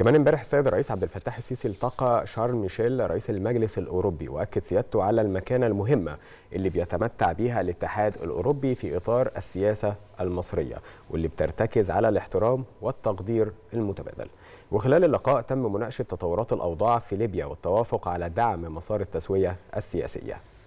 كمان امبارح السيد الرئيس عبد الفتاح السيسي التقى شارل ميشيل رئيس المجلس الاوروبي واكد سيادته على المكانه المهمه اللي بيتمتع بها الاتحاد الاوروبي في اطار السياسه المصريه واللي بترتكز على الاحترام والتقدير المتبادل. وخلال اللقاء تم مناقشه تطورات الاوضاع في ليبيا والتوافق على دعم مسار التسويه السياسيه.